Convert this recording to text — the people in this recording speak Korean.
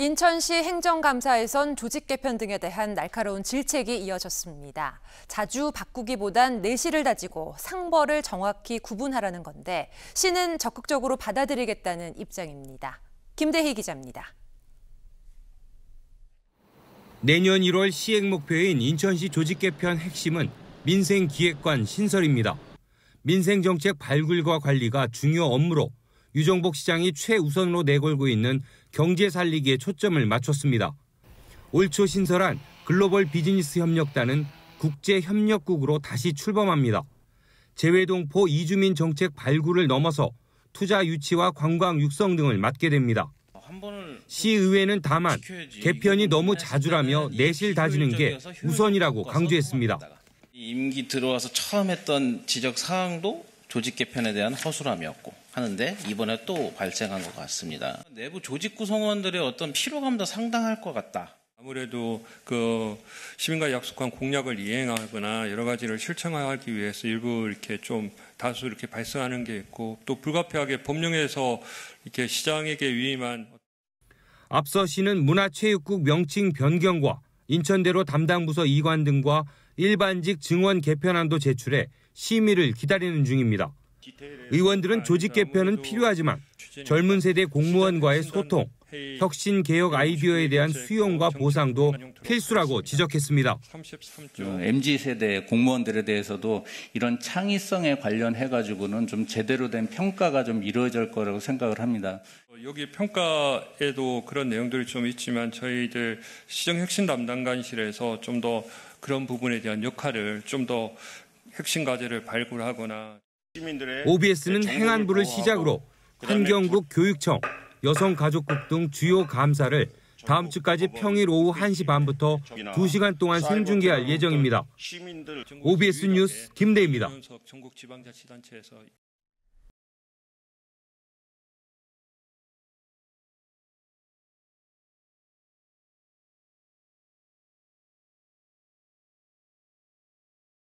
인천시 행정감사에선 조직 개편 등에 대한 날카로운 질책이 이어졌습니다. 자주 바꾸기보단 내실을 다지고 상벌을 정확히 구분하라는 건데 시는 적극적으로 받아들이겠다는 입장입니다. 김대희 기자입니다. 내년 1월 시행 목표인 인천시 조직 개편 핵심은 민생기획관 신설입니다. 민생정책 발굴과 관리가 중요 업무로 유정복 시장이 최우선으로 내걸고 있는 경제 살리기에 초점을 맞췄습니다. 올 초 신설한 글로벌 비즈니스 협력단은 국제협력국으로 다시 출범합니다. 재외동포 이주민 정책 발굴을 넘어서 투자 유치와 관광 육성 등을 맡게 됩니다. 시의회는 다만 개편이 너무 자주라며 내실 다지는 게 우선이라고 강조했습니다. 임기 들어와서 처음 했던 지적 사항도 조직 개편에 대한 허술함이었고 하는데 이번에 또 발생한 것 같습니다. 내부 조직 구성원들의 어떤 피로감도 상당할 것 같다. 아무래도 그 시민과 약속한 공약을 이행하거나 여러 가지를 실천하기 위해서 일부 이렇게 좀 다수 이렇게 발생하는 게 있고 또 불가피하게 법령에서 이렇게 시장에게 위임한 앞서 시는 문화체육국 명칭 변경과 인천대로 담당 부서 이관 등과 일반직 증원 개편안도 제출해 심의를 기다리는 중입니다. 의원들은 조직 개편은 필요하지만 젊은 세대 공무원과의 소통, 혁신 개혁 아이디어에 대한 수용과 보상도 필수라고 지적했습니다. m 어, g 세대 공무원들에 대해서도 이런 창의성에 관련해 가지고는 좀 제대로 된 평가가 좀 이루어질 거라고 생각을 합니다. 어, 여기 평가에도 그런 내용들이 좀 있지만 저희들 시정혁신 담당관실에서 좀 더 그런 부분에 대한 역할을 좀더 핵심 과제를 발굴하거나 OBS는 네, 행안부를 시작으로 환경부, 교육청, 여성가족국 등 주요 감사를 네, 다음 주까지 평일 오후 1시 반부터 2시간 동안 생중계할 예정입니다. OBS 뉴스 김대입니다.